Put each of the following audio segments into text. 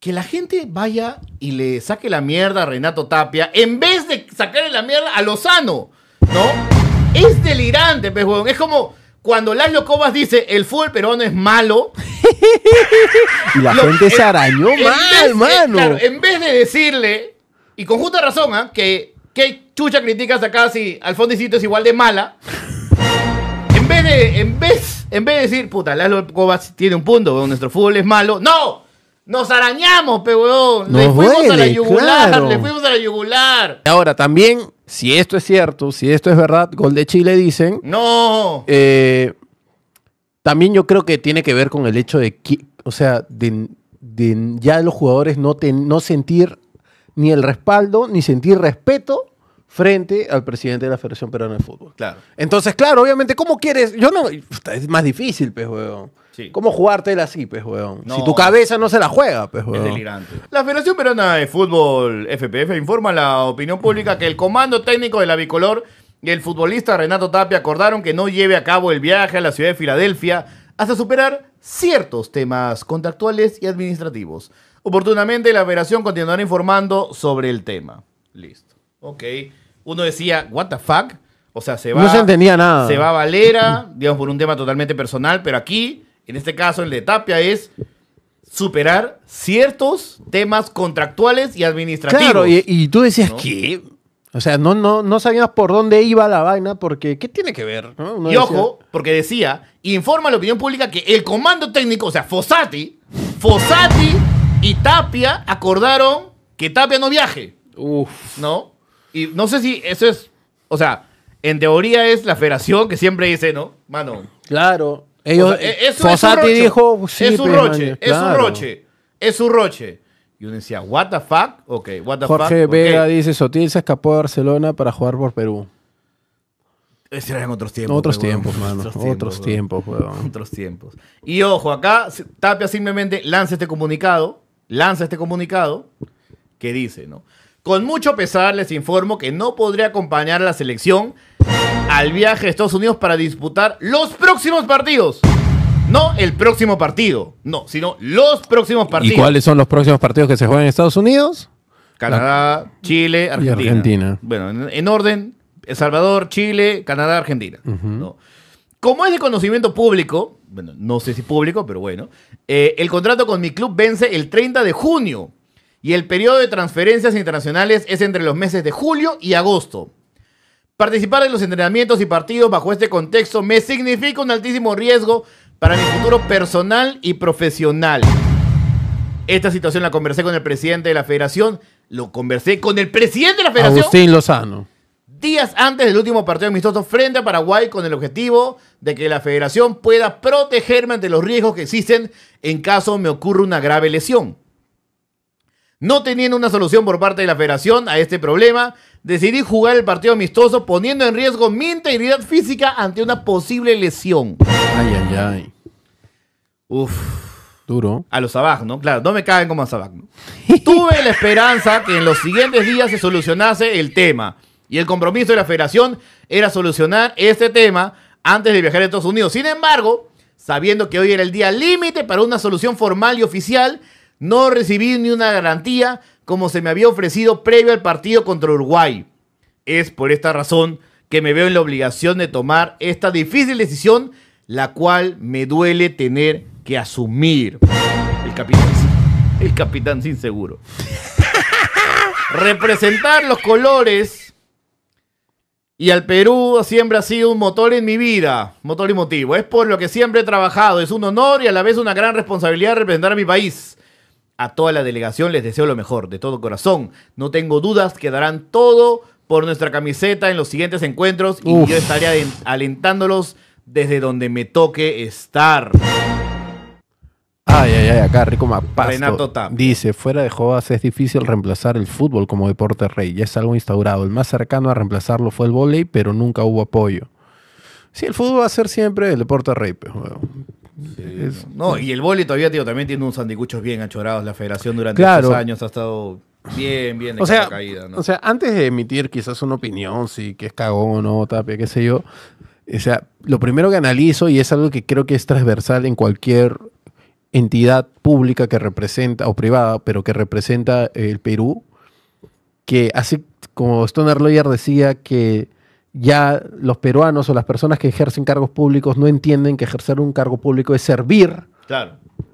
que la gente vaya y le saque la mierda a Renato Tapia en vez de sacarle la mierda a Lozano, ¿no? Es delirante, pues, weón. Es como cuando Laszlo Cobas dice el fútbol peruano es malo. y la gente se arañó en, mal, vez, en vez de decirle, y con justa razón, ¿ah? que, qué chucha criticas acá si Alfondicito es igual de mala. En vez de, en vez, en vez de decir, puta, Laszlo Cobas tiene un punto, nuestro fútbol es malo. ¡No! Nos arañamos, pe le fuimos a la yugular, le fuimos a la yugular. Ahora, también, si esto es cierto, si esto es verdad, Gol de Chile dicen. ¡No! Eh, también yo creo que tiene que ver con el hecho de que, o sea, de, ya los jugadores no, no sentir ni el respaldo, ni sentir respeto frente al presidente de la Federación Peruana de Fútbol. Claro. Entonces, claro, obviamente, ¿cómo quieres? Yo no. Es más difícil, pues, ¿Cómo jugártela así, pues, weón? Si tu cabeza no se la juega, pues, weón. Es delirante. La Federación Peruana de Fútbol, FPF, informa a la opinión pública que el comando técnico de la bicolor y el futbolista Renato Tapia acordaron que no lleve a cabo el viaje a la ciudad de Filadelfia hasta superar ciertos temas contractuales y administrativos. Oportunamente, la Federación continuará informando sobre el tema. Listo. Ok. Uno decía, ¿What the fuck? O sea, se va. No se entendía nada. Se va a Valera, digamos, por un tema totalmente personal, pero aquí en este caso el de Tapia, es superar ciertos temas contractuales y administrativos. Claro, y, tú decías que... O sea, no, no, no sabíamos por dónde iba la vaina, porque ¿qué tiene que ver? Y ojo, porque decía, informa a la opinión pública que el comando técnico, o sea, Fossati, Fossati y Tapia acordaron que Tapia no viaje. Uf. ¿No? Y no sé si eso es, o sea, en teoría es la federación que siempre dice, ¿no? Mano. Claro. Ellos, dijo, e-, es un roche, es un roche, es un roche. Y uno decía, what the fuck, ok, what the Jorge Vega dice, Sotil se escapó de Barcelona para jugar por Perú. era en otros tiempos. Otros tiempos, mano. Otros, tiempos, Otros tiempos. Y ojo, acá Tapia simplemente lanza este comunicado, lanza este comunicado que dice, ¿no? Con mucho pesar les informo que no podré acompañar a la selección al viaje a Estados Unidos para disputar los próximos partidos. No el próximo partido, no, sino los próximos partidos. ¿Y cuáles son los próximos partidos que se juegan en Estados Unidos? Canadá, Chile, Argentina. Bueno, en, orden, El Salvador, Chile, Canadá, Argentina. Como es de conocimiento público, bueno, no sé si público, pero bueno, eh, el contrato con mi club vence el 30 de junio y el periodo de transferencias internacionales es entre los meses de julio y agosto. Participar en los entrenamientos y partidos bajo este contexto me significa un altísimo riesgo para mi futuro personal y profesional. Esta situación la conversé con el presidente de la federación, lo conversé con el presidente de la federación. Agustín Lozano. Días antes del último partido amistoso frente a Paraguay con el objetivo de que la federación pueda protegerme ante los riesgos que existen en caso me ocurra una grave lesión. No teniendo una solución por parte de la federación a este problema, decidí jugar el partido amistoso poniendo en riesgo mi integridad física ante una posible lesión. Ay, ay, ay. Uf. Duro. A los abajo ¿no? Claro, no me caen como a sabajos ¿no? Tuve la esperanza que en los siguientes días se solucionase el tema. Y el compromiso de la federación era solucionar este tema antes de viajar a Estados Unidos. Sin embargo, sabiendo que hoy era el día límite para una solución formal y oficial, no recibí ni una garantía como se me había ofrecido previo al partido contra Uruguay. Es por esta razón que me veo en la obligación de tomar esta difícil decisión, la cual me duele tener que asumir. El capitán, sin seguro. Representar los colores y al Perú siempre ha sido un motor en mi vida, motor y motivo. Es por lo que siempre he trabajado, es un honor y a la vez una gran responsabilidad representar a mi país a toda la delegación les deseo lo mejor, de todo corazón. No tengo dudas quedarán todo por nuestra camiseta en los siguientes encuentros y yo estaré alentándolos desde donde me toque estar. Ay, ay, ay, acá Rico Mapasto Renato dice, fuera de jodas es difícil reemplazar el fútbol como deporte rey, ya es algo instaurado. El más cercano a reemplazarlo fue el volei, pero nunca hubo apoyo. Sí, el fútbol va a ser siempre el deporte rey, pero pues, no, y el boli todavía también tiene unos sandicuchos bien achorados. La federación durante años ha estado bien, bien de o caída. O sea, antes de emitir quizás una opinión, si que es cagón o no, tapia, qué sé yo, o sea, lo primero que analizo, y es algo que creo que es transversal en cualquier entidad pública que representa, o privada, pero que representa el Perú, que así como Stoner Lawyer decía que ya los peruanos o las personas que ejercen cargos públicos no entienden que ejercer un cargo público es servir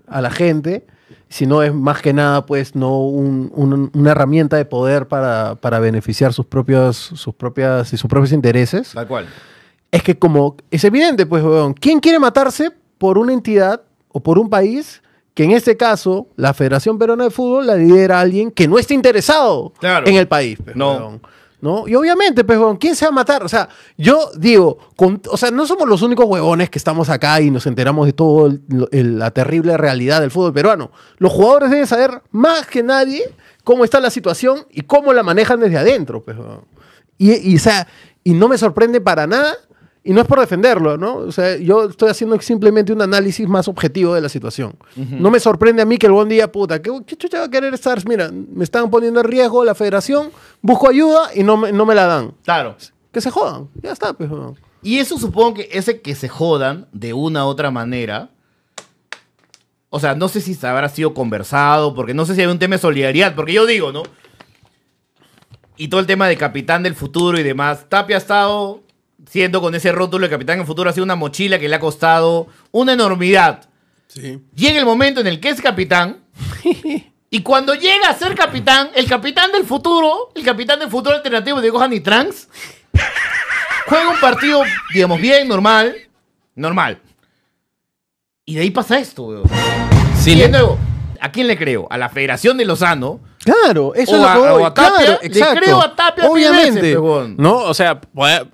a la gente, sino es más que nada pues no una herramienta de poder para, beneficiar sus propios, sus propias y sus propios intereses. Tal cual. Es que como es evidente pues, ¿quién quiere matarse por una entidad o por un país que en este caso la Federación Peruana de Fútbol la lidera alguien que no está interesado en el país? Pues, no. ¿no? Y obviamente, pues, ¿quién se va a matar? O sea, yo digo, con, o sea, no somos los únicos huevones que estamos acá y nos enteramos de toda la terrible realidad del fútbol peruano. Los jugadores deben saber más que nadie cómo está la situación y cómo la manejan desde adentro, pues, y, y, y no me sorprende para nada y no es por defenderlo, ¿no? O sea, yo estoy haciendo simplemente un análisis más objetivo de la situación. No me sorprende a mí que el buen día, puta, ¿qué, chucha va a querer estar? Mira, me están poniendo en riesgo la federación, busco ayuda y no me, no me la dan. Claro. Que se jodan, ya está. Pues, Y eso supongo que ese que se jodan de una u otra manera, o sea, no sé si habrá sido conversado, porque no sé si hay un tema de solidaridad, porque yo digo, ¿no? Y todo el tema de capitán del futuro y demás, Tapia ha estado siendo con ese rótulo de Capitán en Futuro ha sido una mochila que le ha costado una enormidad. Llega el momento en el que es capitán. y cuando llega a ser capitán, el capitán del futuro, el capitán del futuro alternativo de Gohan y Trunks, juega un partido, digamos, bien, normal. Normal. Y de ahí pasa esto, weón. Sí. Y de nuevo, ¿a quién le creo? ¿A la Federación de Lozano? Claro, eso es lo que voy. creo a Tapia Obviamente, ¿no? O sea,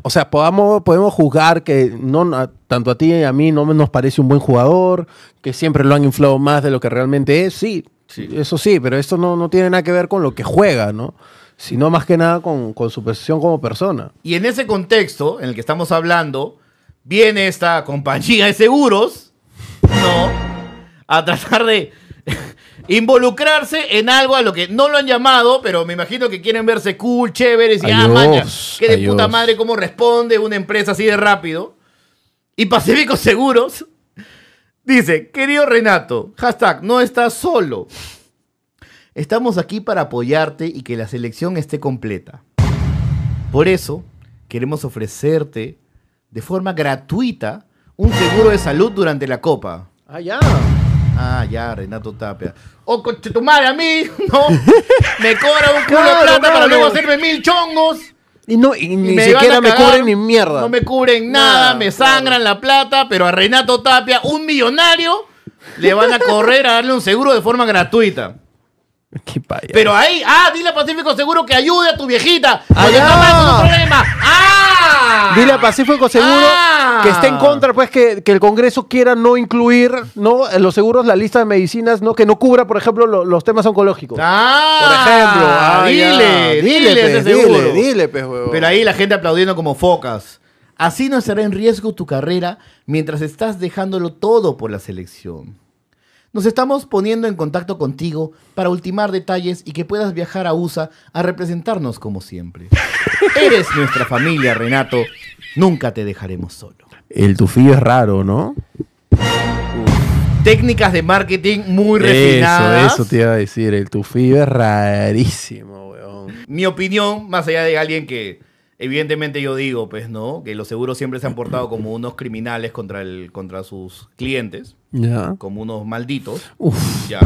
o sea, podamos, podemos juzgar que no, tanto a ti y a mí no nos parece un buen jugador, que siempre lo han inflado más de lo que realmente es, sí, eso sí, pero esto no, no tiene nada que ver con lo que juega, ¿no? Sino más que nada con, con su percepción como persona. Y en ese contexto en el que estamos hablando, viene esta compañía de seguros, ¿no? A tratar de involucrarse en algo a lo que no lo han llamado, pero me imagino que quieren verse cool, chéveres y ah, qué de puta madre cómo responde una empresa así de rápido. Y Pacífico Seguros dice, querido Renato, hashtag, no estás solo. Estamos aquí para apoyarte y que la selección esté completa. Por eso, queremos ofrecerte de forma gratuita un seguro de salud durante la Copa. Ah, ya. Ah, ya, Renato Tapia. o ¡Oh, coche, tu madre a mí, ¿no? Me cobra un culo de plata para luego hacerme mil chongos. Y, no, y ni siquiera me cubren ni mierda. No me cubren nada, Nada, me sangran la plata, pero a Renato Tapia, un millonario, le van a correr a darle un seguro de forma gratuita. Pero ahí, ah, dile a Pacífico Seguro que ayude a tu viejita. Ah, ¡Ah! Dile a Pacífico Seguro que esté en ah. contra, pues, que, el Congreso quiera no incluir, ¿no? En los seguros, la lista de medicinas, ¿no? Que no cubra, por ejemplo, los temas oncológicos. ¡Ah! Por ejemplo. Ah, dile, dile, dile, dile, dile, Pero ahí la gente aplaudiendo como focas. Así no estará en riesgo tu carrera mientras estás dejándolo todo por la selección. Nos estamos poniendo en contacto contigo para ultimar detalles y que puedas viajar a USA a representarnos como siempre. Eres nuestra familia, Renato. Nunca te dejaremos solo. El tufillo es raro, ¿no? Técnicas de marketing muy refinadas. Eso, eso te iba a decir. El tufillo es rarísimo, weón. Mi opinión, más allá de alguien que Evidentemente yo digo, pues, ¿no? Que los seguros siempre se han portado como unos criminales contra, el, contra sus clientes. Como unos malditos. Uf. Ya.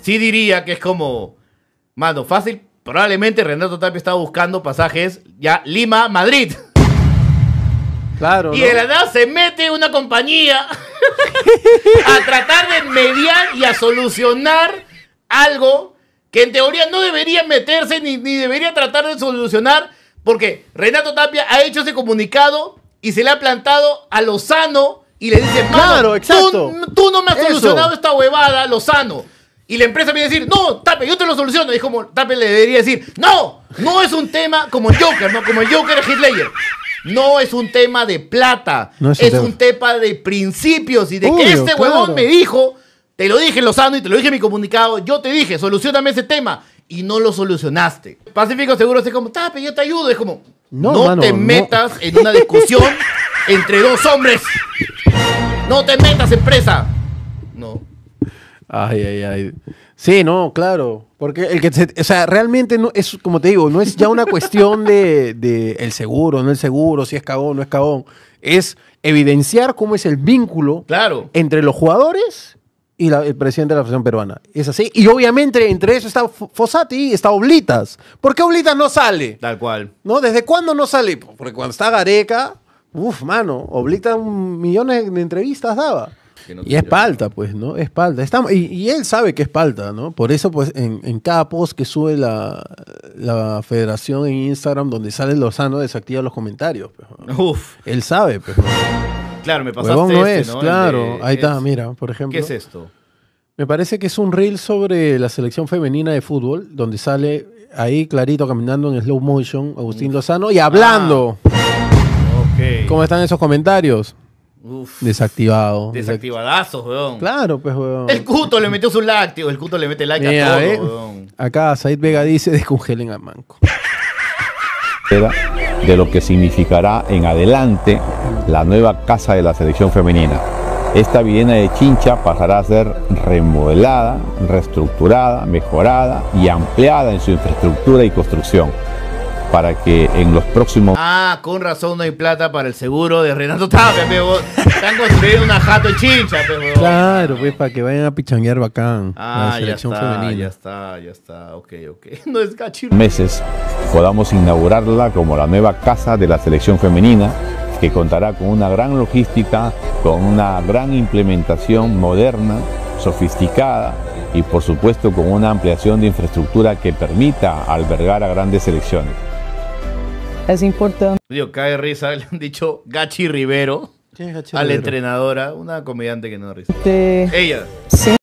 Sí diría que es como, mano, fácil. Probablemente Renato Tapia estaba buscando pasajes ya Lima-Madrid. Claro. Y de la se mete una compañía a tratar de mediar y a solucionar algo que en teoría no debería meterse ni debería tratar de solucionar porque Renato Tapia ha hecho ese comunicado y se le ha plantado a Lozano y le dice, claro, exacto. Tú, no me has solucionado esta huevada, Lozano. Y la empresa viene a decir, no, Tapia, yo te lo soluciono. Y como Tapia le debería decir, no, no es un tema como el Joker, ¿no? Como el Joker Hitler. No es un tema de plata. es, un, tema. de principios y de que este huevón me dijo, te lo dije Lozano y te lo dije en mi comunicado, yo te dije, solucioname ese tema y no lo solucionaste. Pacífico Seguro es como, tape, yo te ayudo. Es como, no, te metas en una discusión entre dos hombres. No te metas, empresa. No. Ay, ay, ay. Sí, no, claro. Porque el que o sea, realmente no es, como te digo, no es ya una cuestión de, el seguro, no el seguro, si es cabón, no es cabón. Es evidenciar cómo es el vínculo claro. entre los jugadores y el presidente de la Federación Peruana. Es así. Y obviamente entre eso está Fosati y está Oblitas. ¿Por qué Oblitas no sale? Tal cual. ¿No? ¿Desde cuándo no sale? Porque cuando está Gareca, uff, mano, Oblitas millones de entrevistas daba. y es palta, pues, ¿no? Es palta. Estamos, y, él sabe que es palta, ¿no? Por eso, pues, en, cada post que sube la, federación en Instagram donde sale Lozano, desactiva los comentarios. Pues, uf. Él sabe, pues. Claro, me pasaste no este, es, claro. Ahí está, mira, por ejemplo. ¿Qué es esto? Me parece que es un reel sobre la selección femenina de fútbol, donde sale ahí clarito caminando en slow motion Agustín Lozano y hablando. Ah, ¿Cómo están esos comentarios? Uf. Desactivado. Desactivadazos, weón. Claro, pues, weón. El cuto le metió su lácteo. El cuto le mete like a todo, Acá Said Vega dice, descongelen a Manco de lo que significará en adelante la nueva casa de la selección femenina. Esta vivienda de Chincha pasará a ser remodelada, reestructurada, mejorada y ampliada en su infraestructura y construcción para que en los próximos... Ah, con razón no hay plata para el seguro de Renato Tapia, han construido una jato chincha, pero. Claro, pues para que vayan a pichanguear bacán. Ah, la ya está, femenina. Ya está, ya está. Ok, ok. No es cachirro. Meses podamos inaugurarla como la nueva casa de la selección femenina que contará con una gran logística, con una gran implementación moderna, sofisticada y por supuesto con una ampliación de infraestructura que permita albergar a grandes selecciones. Es importante. Digo, cae risa, le han dicho Gachi Rivero a la entrenadora, una comediante que no risa. Este, Ella. Sí.